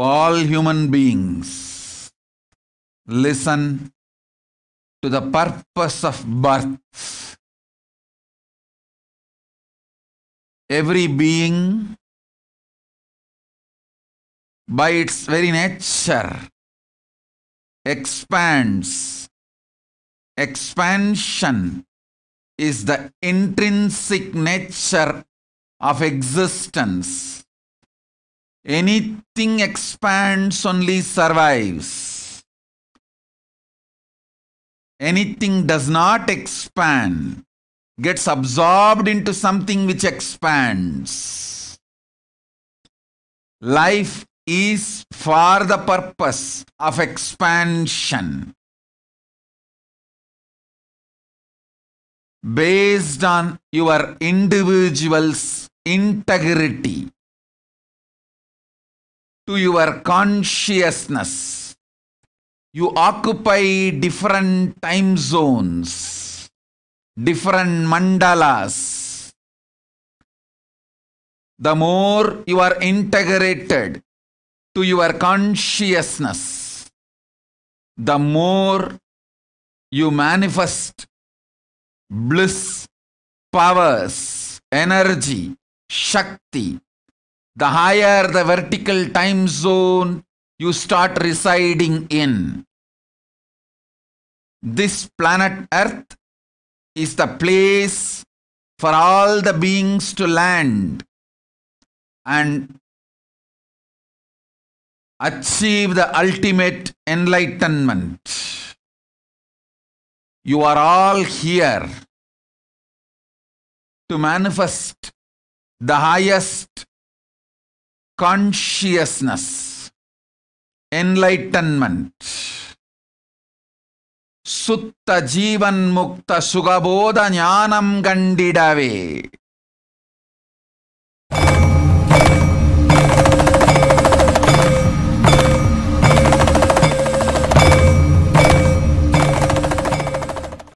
all human beings listen to the purpose of birth. Every being, by its very nature, expands. Expansion is the intrinsic nature of existence. Anything expands only survives. Anything does not expand, gets absorbed into something which expands. Life is for the purpose of expansion. Based on your individual's integrity to your consciousness. You occupy different time zones, different mandalas. The more you are integrated to your consciousness, the more you manifest bliss, powers, energy, Shakti, the higher the vertical time zone you start residing in. This planet Earth is the place for all the beings to land and achieve the ultimate enlightenment. You are all here to manifest the highest consciousness enlightenment சுத்த ஜீவன் முக்த சுகபோத ஞானம் கண்டிடவே